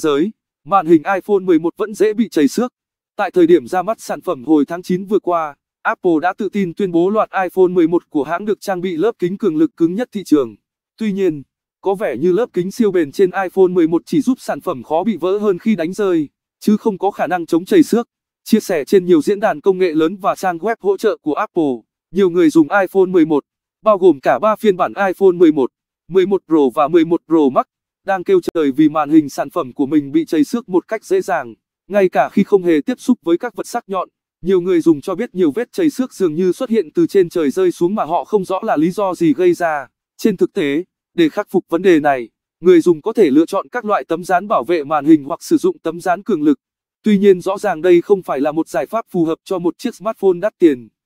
giới, màn hình iPhone 11 vẫn dễ bị chảy xước. Tại thời điểm ra mắt sản phẩm hồi tháng 9 vừa qua, Apple đã tự tin tuyên bố loạt iPhone 11 của hãng được trang bị lớp kính cường lực cứng nhất thị trường. Tuy nhiên, có vẻ như lớp kính siêu bền trên iPhone 11 chỉ giúp sản phẩm khó bị vỡ hơn khi đánh rơi, chứ không có khả năng chống chảy xước. Chia sẻ trên nhiều diễn đàn công nghệ lớn và trang web hỗ trợ của Apple, nhiều người dùng iPhone 11, bao gồm cả 3 phiên bản iPhone 11, 11 Pro và 11 Pro Max đang kêu trời vì màn hình sản phẩm của mình bị chảy xước một cách dễ dàng, ngay cả khi không hề tiếp xúc với các vật sắc nhọn. Nhiều người dùng cho biết nhiều vết chảy xước dường như xuất hiện từ trên trời rơi xuống mà họ không rõ là lý do gì gây ra. Trên thực tế, để khắc phục vấn đề này, người dùng có thể lựa chọn các loại tấm dán bảo vệ màn hình hoặc sử dụng tấm dán cường lực. Tuy nhiên rõ ràng đây không phải là một giải pháp phù hợp cho một chiếc smartphone đắt tiền.